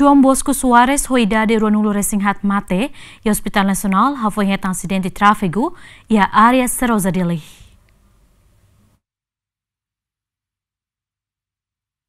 João Bosco Soares foi dado Ronaldo Resinghat Mate e Hospital Nacional foi um acidente de tráfego e a área serosa dele.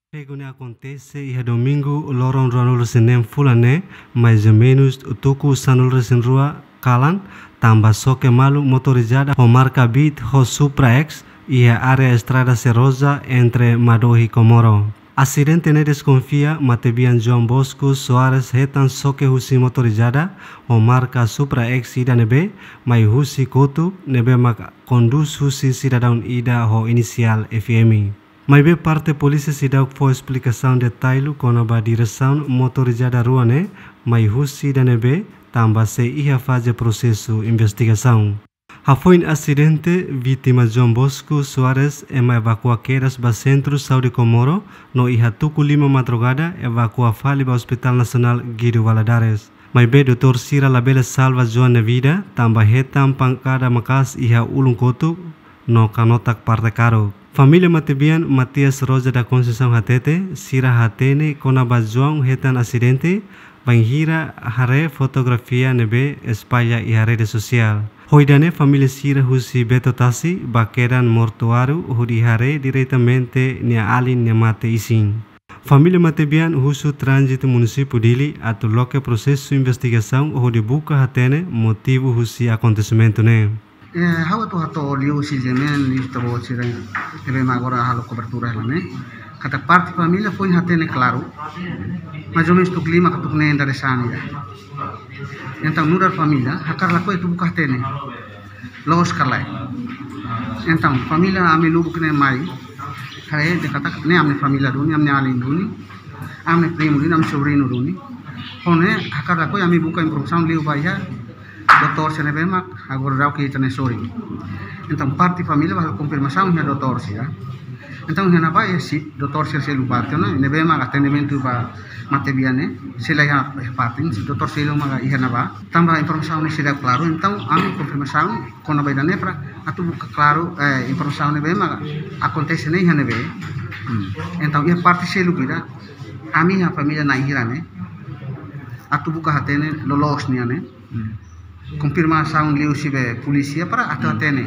Pego ne né, acontece e a é domingo Loron Ronaldo senem Fulané, mais ou menos tuku sanul rua kalan tamba soke é malu motorizada com marca bit ho Supra X e a área estrada serosa entre Madohi e Comoro. Acidente neres confia matebian John Bosco Soares hetan soke husi motorizada o marca Supra X ida nebe mai husi kotu nebe mak kondus husi sida ida ho inisial FMI. Mai be parte polisi sida fo explicação detalhe konaba direção motorizada ruane mai husi da nebe tambah se ia fase prosesu investigação. Foi asidente, acidente vítima John Bosco Soares ema evacua queiras centro Saudi Comoro no Ihatuku lima madrugada evacua fale para Hospital Nacional Guido Valadares. Mai be Dr. Sira Labela Salva Joan Nevida tambah hetam pangkada makas iha ulung kotuk no kanotak parte karo. Familia Matibian Matias Roja da Conceição Hatete, Sira Hatene konaba João hetan asidente, banghira hare fotografia nebe espaya iha rede sosial. Hoidane sira husi betotasi bakeran mortuaru hurihare mente nia alin nia mate isin. Famili Matebian husu transit munisipu dele atu loke prosesu investigasaun investigação buka hatene motivu husi akontesumentu ne. Eh, hawa tu hato liu si jemen liu tabo sira ele magora halo kobertura lame. Kata parte famili foi hatene klaru, Majomis tu klima katuk ne tu sani ya. Entang nurar famila, hakar laku itu buka tene. Lawas karlai. Entang famila, ame lubuk ne mai. Kare de kata ne ame familia duni ame alin duni. ame primo duni ame sobrino duni. Hone hakar laku ame buka improvisan liu baya. Doktor sene bemak agor rau ki tene sori. Entang parti familia bahal konfirmasam hia doktor sih ya. Entang hena baya si doktor sia selu parti ne bemak atene mentu ba mate biane sila yang patin si dokter silo maga ihana ba tambah informasi ni sila klaro entau ang anu konfirmasi kono ba dane pra atu buka klaro eh, informasi ni be maga akontesi ni ihana hmm. entau ia parti sila kira ami ha familia na ne atu buka hatene lolos ni ane hmm. konfirmasi liu si be polisia para atu hmm. hatene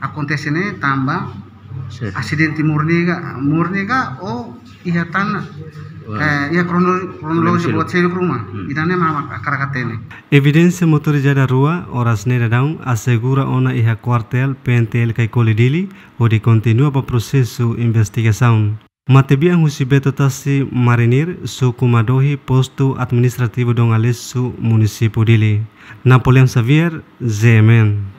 akontesi ni tambah Accidenti murni Nega, murni kak, oh iya tanah. Eh, iya, kronologi buat saya rumah. Hmm. Idannya mana ini. Evidensi Evidencia motorizada rua oras nera daun asegura ona iha kuartel PNTL kai kolidili odi continua pa processo investigação. Matebian husibeto tasi marinir su kumadohi postu administratibo dongales su municipio dili. Napoleon Xavier, Zemen.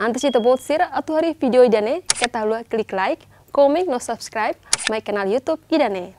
Antes de bolsir a hari video idane, kita lu klik like, komen, no subscribe, my channel YouTube idane.